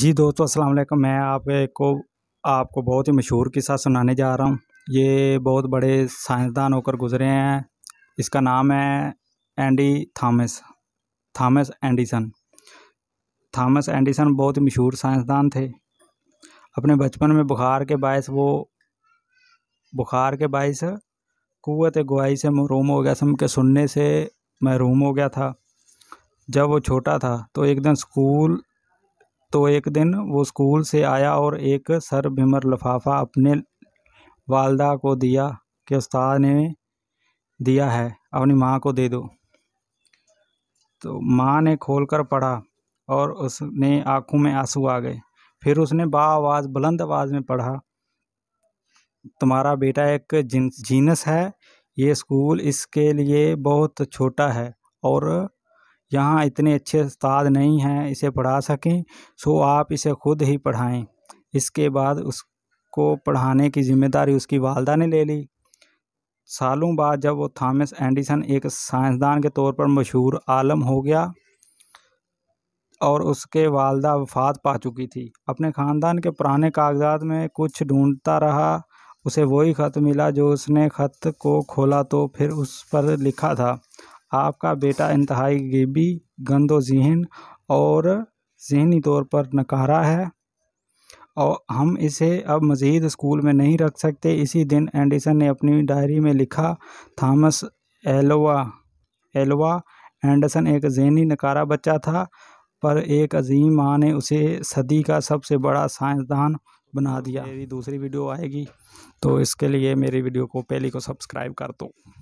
जी दोस्तों अस्सलाम वालेकुम मैं आपको आपको बहुत ही मशहूर किस्सा सुनाने जा रहा हूँ ये बहुत बड़े साइंसदान होकर गुजरे हैं इसका नाम है Andy Thomas Thomas Edison Thomas Edison बहुत ही मशहूर साइंसदान थे अपने बचपन में बुखार के बायस वो बुखार के बायस कुत गुआई से महरूम हो गया सम के सुनने से महरूम हो गया था जब वो छोटा था तो एक दिन स्कूल तो एक दिन वो स्कूल से आया और एक सर भिमर लफाफा अपने वालदा को दिया कि उस्ताद ने दिया है अपनी माँ को दे दो तो माँ ने खोलकर पढ़ा और उसने आंखों में आंसू आ गए फिर उसने बा आवाज़ बुलंद आवाज़ में पढ़ा तुम्हारा बेटा एक जिन जीनस है ये स्कूल इसके लिए बहुत छोटा है और यहाँ इतने अच्छे उस्ताद नहीं हैं इसे पढ़ा सकें सो आप इसे खुद ही पढ़ाएं इसके बाद उसको पढ़ाने की जिम्मेदारी उसकी वालदा ने ले ली सालों बाद जब वो थॉमस एंडिसन एक साइंसदान के तौर पर मशहूर आलम हो गया और उसके वालदा वफात पा चुकी थी अपने ख़ानदान के पुराने कागजात में कुछ ढूंढता रहा उसे वही ख़त मिला जो उसने ख़त को खोला तो फिर उस पर लिखा था आपका बेटा इंतहाई गेबी गंदो जहन और जहनी तौर पर नकारा है और हम इसे अब मज़ीद स्कूल में नहीं रख सकते इसी दिन एंडरसन ने अपनी डायरी में लिखा थॉमस एलोवा एलोवा एंडरसन एक जहनी नकारा बच्चा था पर एक अजीम माँ ने उसे सदी का सबसे बड़ा साइंसदान बना दिया मेरी दूसरी वीडियो आएगी तो इसके लिए मेरी वीडियो को पहली को सब्सक्राइब कर दो